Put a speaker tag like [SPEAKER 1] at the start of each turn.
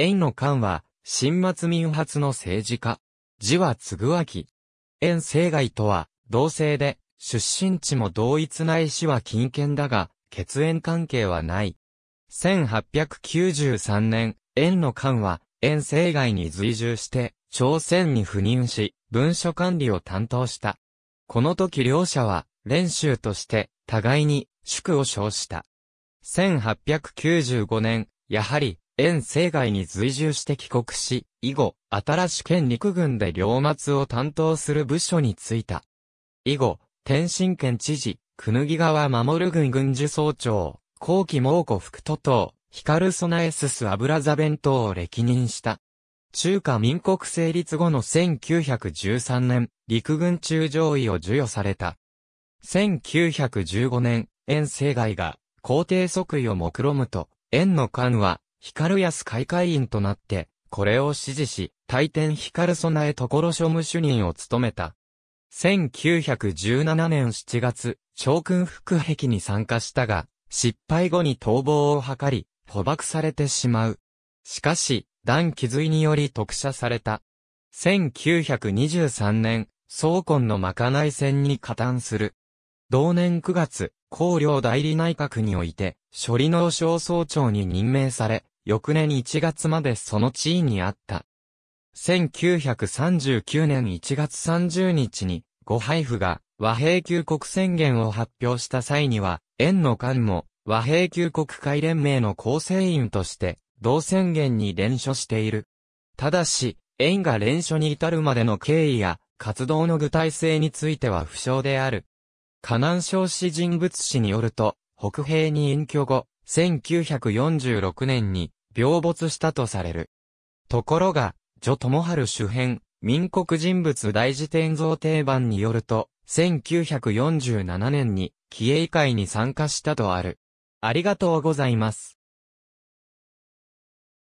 [SPEAKER 1] 円の官は、新末民発の政治家。字はつぐわき。円生外とは、同姓で、出身地も同一ないしは近県だが、血縁関係はない。1893年、円の官は、円生外に随従して、朝鮮に赴任し、文書管理を担当した。この時両者は、練習として、互いに、祝を称した。1895年、やはり、遠征外に随従して帰国し、以後、新し県陸軍で両末を担当する部署に就いた。以後、天津県知事、くぬぎ川守軍軍需総長、後期猛虎副都統、光備えすす油座弁当を歴任した。中華民国成立後の1913年、陸軍中上位を授与された。1915年、遠征外が、皇帝即位を目論むと、遠の官は、光安開会員となって、これを支持し、大天光備え所所務主任を務めた。1917年7月、長君副壁に参加したが、失敗後に逃亡を図り、捕獲されてしまう。しかし、断気髄により特赦された。1923年、総根のまかない戦に加担する。同年9月、公領代理内閣において、処理農省総長に任命され、翌年1月までその地位にあった。1939年1月30日に、ご配布が和平休国宣言を発表した際には、園の間も和平休国会連盟の構成員として、同宣言に連署している。ただし、園が連署に至るまでの経緯や活動の具体性については不詳である。河南省市人物誌によると、北平に隠居後、1946年に病没したとされる。ところが、女友春主編、民国人物大辞典造定版によると、1947年に、帰英会に参加したとある。ありがとうございます。